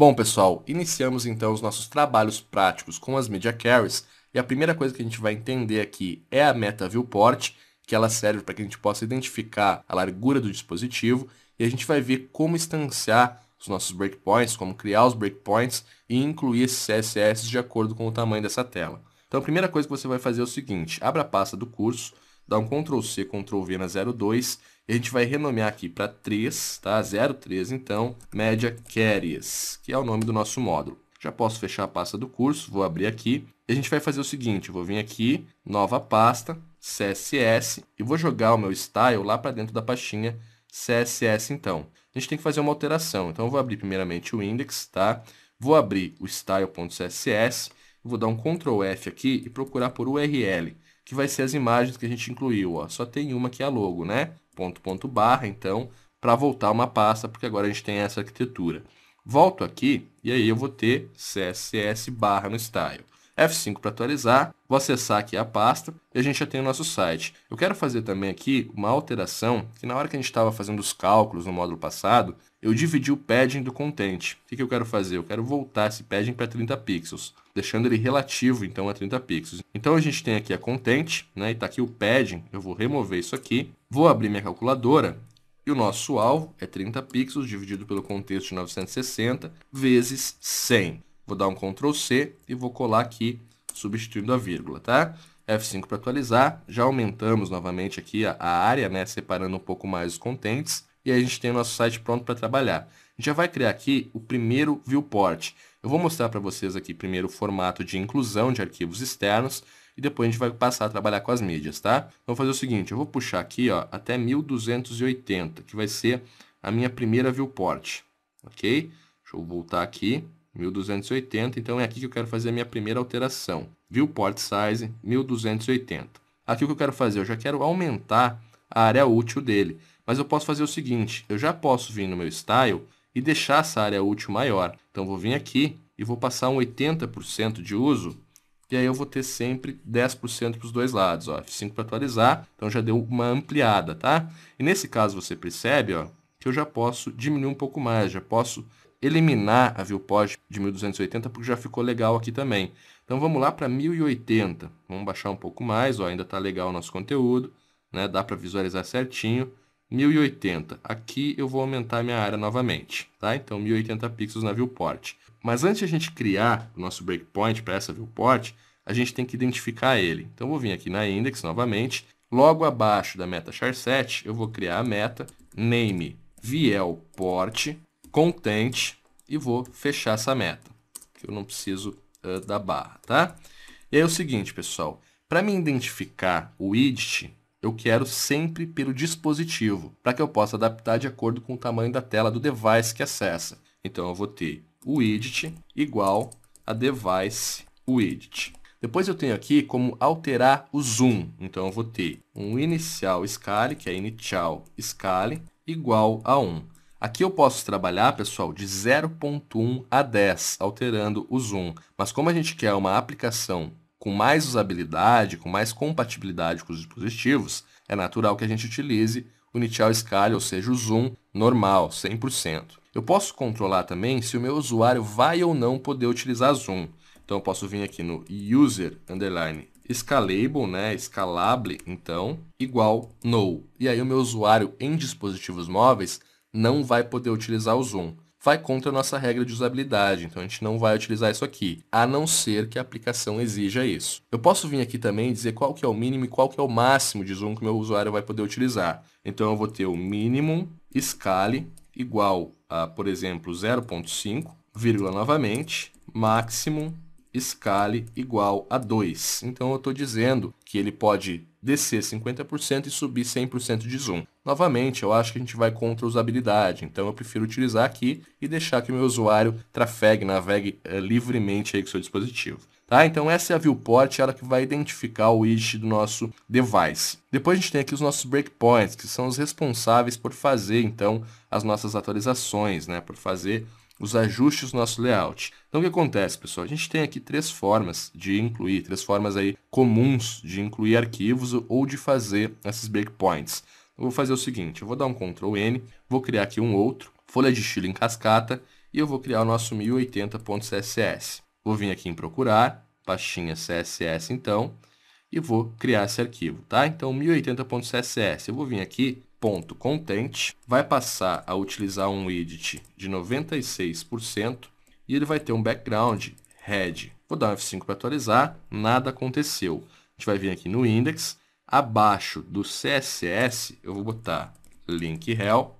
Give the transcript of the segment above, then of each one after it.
Bom, pessoal, iniciamos então os nossos trabalhos práticos com as Media Carries e a primeira coisa que a gente vai entender aqui é a meta viewport, que ela serve para que a gente possa identificar a largura do dispositivo e a gente vai ver como instanciar os nossos breakpoints, como criar os breakpoints e incluir esses CSS de acordo com o tamanho dessa tela. Então a primeira coisa que você vai fazer é o seguinte, abra a pasta do curso, dá um Ctrl C, Ctrl V na 02 a gente vai renomear aqui para 3, tá? 03, então, média queries, que é o nome do nosso módulo. Já posso fechar a pasta do curso, vou abrir aqui. A gente vai fazer o seguinte, vou vir aqui, nova pasta, CSS, e vou jogar o meu style lá para dentro da pastinha CSS, então. A gente tem que fazer uma alteração, então eu vou abrir primeiramente o index, tá? Vou abrir o style.css, vou dar um Ctrl F aqui e procurar por URL, que vai ser as imagens que a gente incluiu, ó. Só tem uma que é a logo, né? ponto, ponto, barra, então, para voltar uma pasta, porque agora a gente tem essa arquitetura. Volto aqui e aí eu vou ter css barra no style. F5 para atualizar, vou acessar aqui a pasta e a gente já tem o nosso site. Eu quero fazer também aqui uma alteração, que na hora que a gente estava fazendo os cálculos no módulo passado, eu dividi o padding do content. O que, que eu quero fazer? Eu quero voltar esse padding para 30 pixels, deixando ele relativo então a 30 pixels. Então a gente tem aqui a content, né, e está aqui o padding, eu vou remover isso aqui, vou abrir minha calculadora e o nosso alvo é 30 pixels dividido pelo contexto de 960 vezes 100. Vou dar um Ctrl C e vou colar aqui, substituindo a vírgula, tá? F5 para atualizar. Já aumentamos novamente aqui a, a área, né? Separando um pouco mais os contentes. E aí a gente tem o nosso site pronto para trabalhar. A gente já vai criar aqui o primeiro viewport. Eu vou mostrar para vocês aqui primeiro o formato de inclusão de arquivos externos e depois a gente vai passar a trabalhar com as mídias, tá? Vamos fazer o seguinte, eu vou puxar aqui ó, até 1280, que vai ser a minha primeira viewport, ok? Deixa eu voltar aqui, 1280, então é aqui que eu quero fazer a minha primeira alteração. Viewport size 1280. Aqui o que eu quero fazer, eu já quero aumentar a área útil dele. Mas eu posso fazer o seguinte, eu já posso vir no meu style e deixar essa área útil maior. Então vou vir aqui e vou passar um 80% de uso e aí eu vou ter sempre 10% para os dois lados, ó, F5 para atualizar, então já deu uma ampliada, tá? E nesse caso você percebe, ó, que eu já posso diminuir um pouco mais, já posso eliminar a viewport de 1280 porque já ficou legal aqui também. Então vamos lá para 1080. Vamos baixar um pouco mais, ó, ainda está legal o nosso conteúdo, né? Dá para visualizar certinho. 1080. Aqui eu vou aumentar minha área novamente, tá? Então 1080 pixels na viewport. Mas antes de a gente criar o nosso breakpoint para essa viewport, a gente tem que identificar ele. Então vou vir aqui na index novamente, logo abaixo da meta char 7, eu vou criar a meta name vielport contente e vou fechar essa meta, que eu não preciso uh, da barra, tá? E aí é o seguinte, pessoal, para me identificar o widget, eu quero sempre pelo dispositivo, para que eu possa adaptar de acordo com o tamanho da tela do device que acessa. Então eu vou ter o widget igual a device widget. Depois eu tenho aqui como alterar o zoom. Então eu vou ter um inicial scale, que é initial scale, igual a 1. Aqui eu posso trabalhar, pessoal, de 0.1 a 10, alterando o zoom. Mas como a gente quer uma aplicação com mais usabilidade, com mais compatibilidade com os dispositivos, é natural que a gente utilize o initial scale, ou seja, o zoom normal, 100%. Eu posso controlar também se o meu usuário vai ou não poder utilizar zoom. Então eu posso vir aqui no user underline scalable, né, escalable, então, igual no. E aí o meu usuário em dispositivos móveis não vai poder utilizar o zoom. Vai contra a nossa regra de usabilidade, então a gente não vai utilizar isso aqui, a não ser que a aplicação exija isso. Eu posso vir aqui também dizer qual que é o mínimo e qual que é o máximo de zoom que o meu usuário vai poder utilizar. Então eu vou ter o mínimo scale igual a, por exemplo, 0.5, vírgula novamente, máximo scale igual a 2. Então eu estou dizendo que ele pode descer 50% e subir 100% de zoom. Novamente, eu acho que a gente vai contra usabilidade, então eu prefiro utilizar aqui e deixar que o meu usuário trafegue, navegue uh, livremente aí com o seu dispositivo. Tá? Então essa é a viewport, é ela que vai identificar o widget do nosso device. Depois a gente tem aqui os nossos breakpoints, que são os responsáveis por fazer então as nossas atualizações, né? por fazer os ajustes do nosso layout. Então o que acontece, pessoal? A gente tem aqui três formas de incluir, três formas aí comuns de incluir arquivos ou de fazer esses breakpoints. Eu vou fazer o seguinte, eu vou dar um Ctrl N, vou criar aqui um outro, folha de estilo em cascata, e eu vou criar o nosso 1080.css. Vou vir aqui em procurar, pastinha CSS então, e vou criar esse arquivo, tá? Então 1080.css, eu vou vir aqui, ponto content, vai passar a utilizar um edit de 96%, e ele vai ter um background head. Vou dar um F5 para atualizar, nada aconteceu. A gente vai vir aqui no index, abaixo do CSS eu vou botar link rel,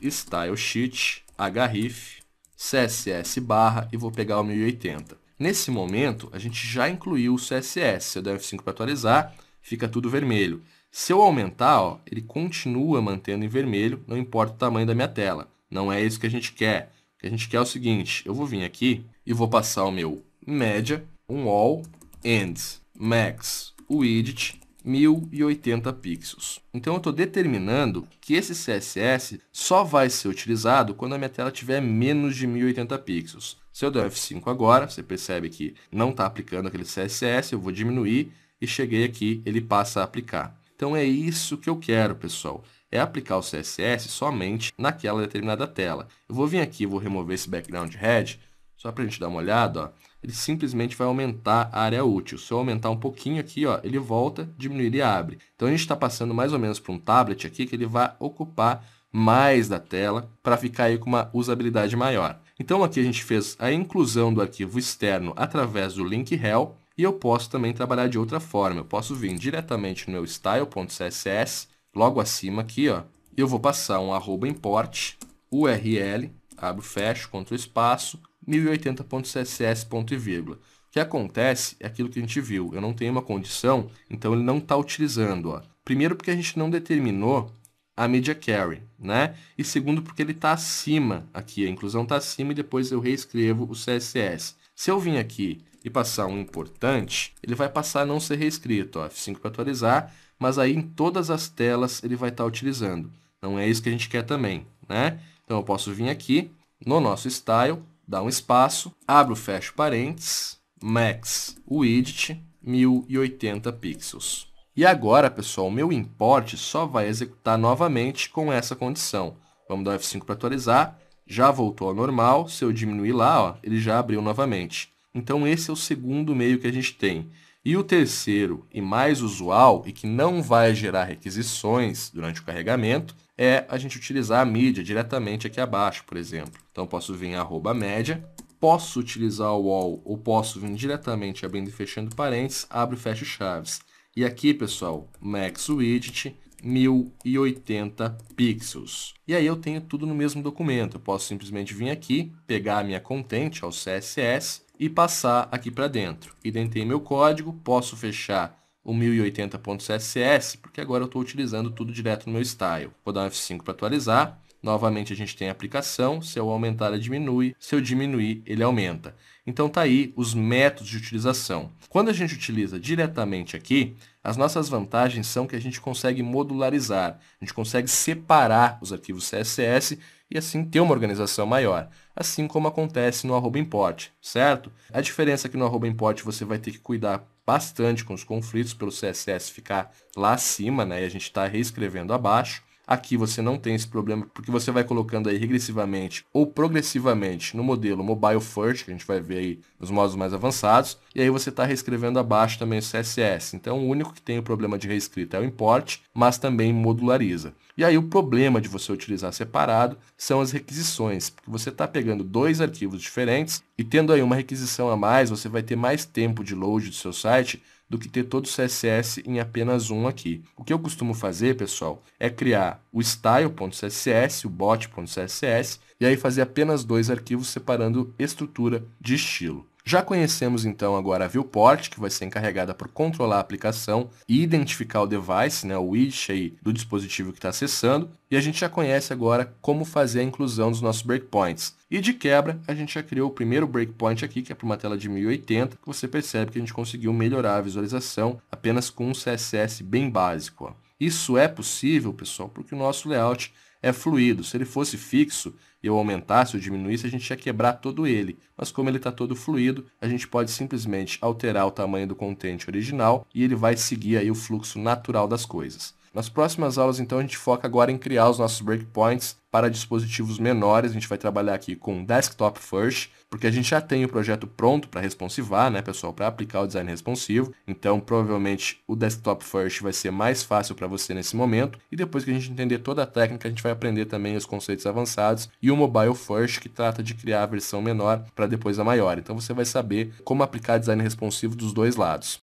style sheet, href, css barra e vou pegar o 1080. Nesse momento a gente já incluiu o CSS, se eu der F5 para atualizar, fica tudo vermelho. Se eu aumentar, ó, ele continua mantendo em vermelho, não importa o tamanho da minha tela. Não é isso que a gente quer. O que a gente quer é o seguinte, eu vou vir aqui e vou passar o meu média, um all, and max widget 1080 pixels. Então eu estou determinando que esse CSS só vai ser utilizado quando a minha tela tiver menos de 1080 pixels. Se eu der F5 agora, você percebe que não está aplicando aquele CSS, eu vou diminuir e cheguei aqui, ele passa a aplicar. Então é isso que eu quero, pessoal é aplicar o CSS somente naquela determinada tela. Eu vou vir aqui, vou remover esse background head, só para a gente dar uma olhada, ó, ele simplesmente vai aumentar a área útil. Se eu aumentar um pouquinho aqui, ó, ele volta, diminui, e abre. Então a gente está passando mais ou menos para um tablet aqui que ele vai ocupar mais da tela para ficar aí com uma usabilidade maior. Então aqui a gente fez a inclusão do arquivo externo através do link rel e eu posso também trabalhar de outra forma. Eu posso vir diretamente no meu style.css logo acima aqui, ó, eu vou passar um arroba import url, abro, fecho, contra espaço, 1080.css ponto e vírgula. O que acontece é aquilo que a gente viu, eu não tenho uma condição, então ele não está utilizando. Ó. Primeiro porque a gente não determinou a media carry, né? E segundo porque ele está acima aqui, a inclusão está acima e depois eu reescrevo o CSS. Se eu vim aqui e passar um importante, ele vai passar a não ser reescrito. Ó, F5 para atualizar, mas aí em todas as telas ele vai estar tá utilizando. Não é isso que a gente quer também, né? Então eu posso vir aqui no nosso style, dar um espaço, abro, fecho parênteses, max widget 1080 pixels. E agora, pessoal, o meu import só vai executar novamente com essa condição. Vamos dar F5 para atualizar, já voltou ao normal, se eu diminuir lá, ó, ele já abriu novamente. Então esse é o segundo meio que a gente tem. E o terceiro e mais usual e que não vai gerar requisições durante o carregamento é a gente utilizar a mídia diretamente aqui abaixo, por exemplo. Então posso vir em arroba média, posso utilizar o wall ou posso vir diretamente abrindo e fechando parênteses, abro e fecho chaves. E aqui, pessoal, max widget, 1080 pixels. E aí eu tenho tudo no mesmo documento. Eu posso simplesmente vir aqui, pegar a minha content, ao CSS, e passar aqui para dentro. Identei meu código, posso fechar o 1080.css, porque agora eu estou utilizando tudo direto no meu style. Vou dar um F5 para atualizar. Novamente a gente tem a aplicação, se eu aumentar ele diminui, se eu diminuir ele aumenta. Então tá aí os métodos de utilização. Quando a gente utiliza diretamente aqui, as nossas vantagens são que a gente consegue modularizar, a gente consegue separar os arquivos CSS e assim ter uma organização maior, assim como acontece no arroba import, certo? A diferença é que no arroba import você vai ter que cuidar bastante com os conflitos pelo CSS ficar lá acima, né? E a gente está reescrevendo abaixo. Aqui você não tem esse problema, porque você vai colocando aí regressivamente ou progressivamente no modelo mobile first, que a gente vai ver aí nos modos mais avançados, e aí você está reescrevendo abaixo também o CSS. Então o único que tem o problema de reescrita é o import, mas também modulariza. E aí o problema de você utilizar separado são as requisições, porque você está pegando dois arquivos diferentes e tendo aí uma requisição a mais, você vai ter mais tempo de load do seu site do que ter todo o CSS em apenas um aqui. O que eu costumo fazer, pessoal, é criar o style.css, o bot.css, e aí fazer apenas dois arquivos separando estrutura de estilo. Já conhecemos então agora a viewport, que vai ser encarregada por controlar a aplicação e identificar o device, né, o widget do dispositivo que está acessando, e a gente já conhece agora como fazer a inclusão dos nossos breakpoints. E de quebra, a gente já criou o primeiro breakpoint aqui, que é para uma tela de 1080, que você percebe que a gente conseguiu melhorar a visualização apenas com um CSS bem básico. Ó. Isso é possível, pessoal, porque o nosso layout é fluido. Se ele fosse fixo e eu aumentasse ou diminuísse, a gente ia quebrar todo ele. Mas como ele está todo fluido, a gente pode simplesmente alterar o tamanho do contente original e ele vai seguir aí o fluxo natural das coisas. Nas próximas aulas, então, a gente foca agora em criar os nossos breakpoints para dispositivos menores. A gente vai trabalhar aqui com desktop first, porque a gente já tem o projeto pronto para responsivar, né, pessoal, para aplicar o design responsivo. Então, provavelmente o desktop first vai ser mais fácil para você nesse momento. E depois que a gente entender toda a técnica, a gente vai aprender também os conceitos avançados e o mobile first, que trata de criar a versão menor para depois a maior. Então, você vai saber como aplicar design responsivo dos dois lados.